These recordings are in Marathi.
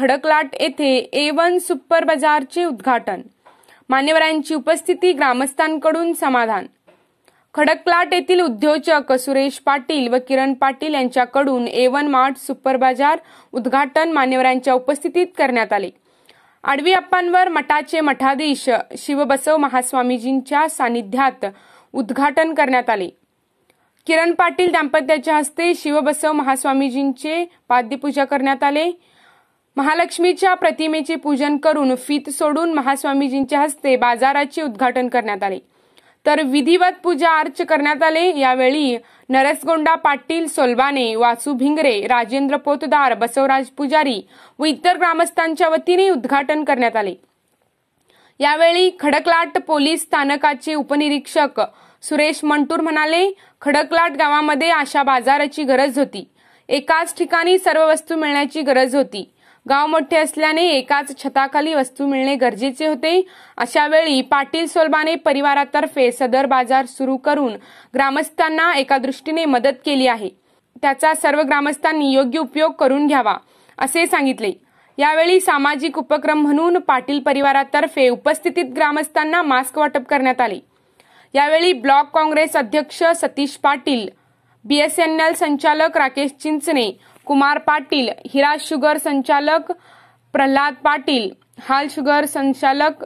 खडकलाट येथे ए वन सुपर बाजारचे उद्घाटन मान्यवरांची उपस्थिती ग्रामस्थांकडून समाधान खडकलाट येथील उद्योजक सुरेश पाटील व किरण पाटील यांच्याकडून ए वन मार्ट सुपर बाजार उद्घाटन मान्यवरांच्या उपस्थितीत करण्यात आले आडवी अप्पांवर मठाचे मठाधीश शिवबसव महास्वामीजींच्या सानिध्यात उद्घाटन करण्यात आले किरण पाटील दाम्पत्याच्या हस्ते शिवबसव महास्वामीजींचे पाद्यपूजा करण्यात आले महालक्ष्मीच्या प्रतिमेचे पूजन करून फीत सोडून महास्वामीजींच्या हस्ते बाजाराचे उद्घाटन करण्यात आले तर विधिवत पूजा अर्च करण्यात आले यावेळी नरसगोंडा पाटील सोलवाने वासू भिंगरे राजेंद्र पोतदार बसवराज पुजारी व इतर ग्रामस्थांच्या वतीने उद्घाटन करण्यात आले यावेळी खडकलाट पोलीस स्थानकाचे उपनिरीक्षक सुरेश मंटूर म्हणाले खडकलाट गावामध्ये अशा बाजाराची गरज होती एकाच ठिकाणी सर्व वस्तू मिळण्याची गरज होती गाव मोठे असल्याने एकाच छताखाली वस्तू मिळणे गरजेचे होते अशा वेळी पाटील सोलबाने परिवारातर्फे सदर बाजार सुरू करून ग्रामस्थांना एका दृष्टीने मदत केली आहे त्याचा सर्व ग्रामस्थांनी योग्य उपयोग करून घ्यावा असे सांगितले यावेळी सामाजिक उपक्रम म्हणून पाटील परिवारातर्फे उपस्थितीत ग्रामस्थांना मास्क वाटप करण्यात आले यावेळी ब्लॉक काँग्रेस अध्यक्ष सतीश पाटील बीएसएनएल संचालक राकेश चिंचणे कुमार पाटील हिरा शुगर संचालक प्रल्हाद पाटील हाल शुगर संचालक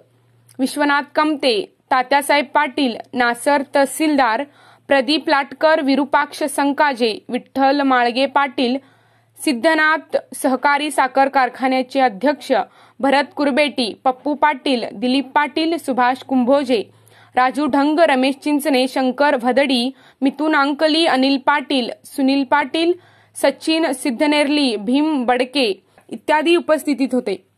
विश्वनाथ कमते तात्यासाहेब पाटील नासर तहसीलदार प्रदीप लाटकर विरुपाक्ष संकाजे विठ्ठल माळगे पाटील सिद्धनाथ सहकारी साखर कारखान्याचे अध्यक्ष भरत कुरबेटी पप्पू पाटील दिलीप पाटील सुभाष कुंभोजे राजू ढंग रमेश चिंचणे शंकर भदडी मिथुन अंकली अनिल पाटील सुनील पाटील सचिन सिद्धनेरली भीम बडके इत्यादी उपस्थितीत होते